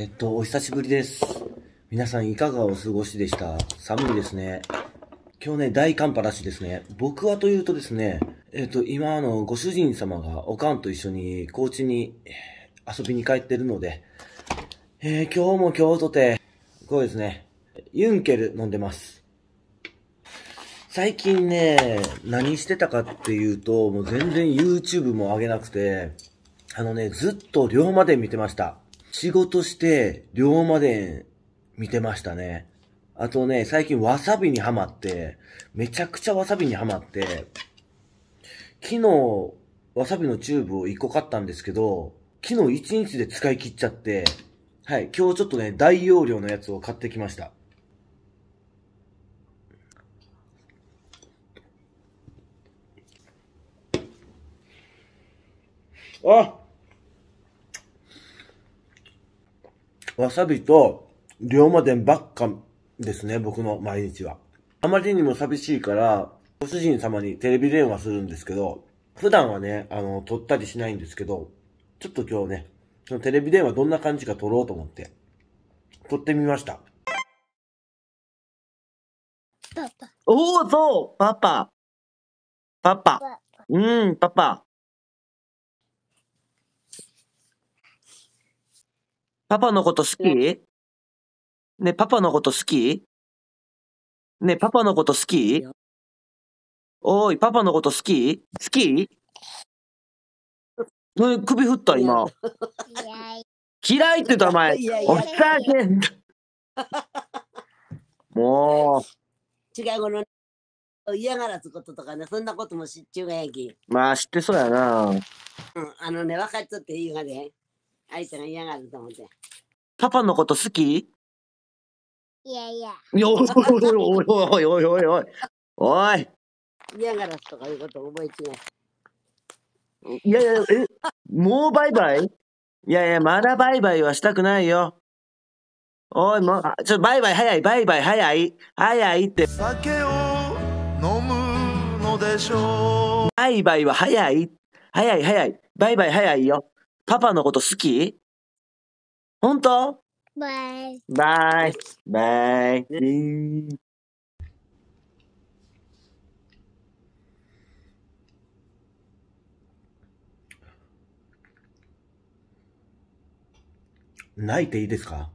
えっと、お久しぶりです。皆さんいかがお過ごしでした寒いですね。今日ね、大寒波らしいですね。僕はというとですね、えっと、今、あの、ご主人様がおかんと一緒に高知に遊びに帰ってるので、えー、今日も今日とて、こうですね、ユンケル飲んでます。最近ね、何してたかっていうと、もう全然 YouTube も上げなくて、あのね、ずっと量まで見てました。仕事して、龍馬伝見てましたね。あとね、最近わさびにハマって、めちゃくちゃわさびにハマって、昨日、わさびのチューブを1個買ったんですけど、昨日1日で使い切っちゃって、はい、今日ちょっとね、大容量のやつを買ってきました。あわさびと龍馬伝ばっかですね、僕の毎日は。あまりにも寂しいから、ご主人様にテレビ電話するんですけど、普段はね、あの、撮ったりしないんですけど、ちょっと今日ね、そのテレビ電話どんな感じか撮ろうと思って、撮ってみました。おおぞパパパパうん、パパパパのこと好きねえ、パパのこと好きねえ、パパのこと好きおい、パパのこと好き好き何首振った今。嫌いって言ったお前。いやいやおっさんもう。違うこの嫌がらすこととかね、そんなことも知っちゅうがやき。まあ知ってそうやな。うん、あのね、分かっちゃっていいがね。相手が嫌がると思って。パパのこと好きいやいや。いや、おいおいおいおいおい。おい。嫌がらすとかいうこと覚えてない。いやいや、え、もうバイバイいやいや、まだバイバイはしたくないよ。おい、もう、ちょ、っとバイバイ早い、バイバイ早い、早いって。酒を飲むのでしょう。バイバイは早い、早い早い、バイバイ早いよ。パパのこと好き本当バイ。バイ。バイ。泣いていいですか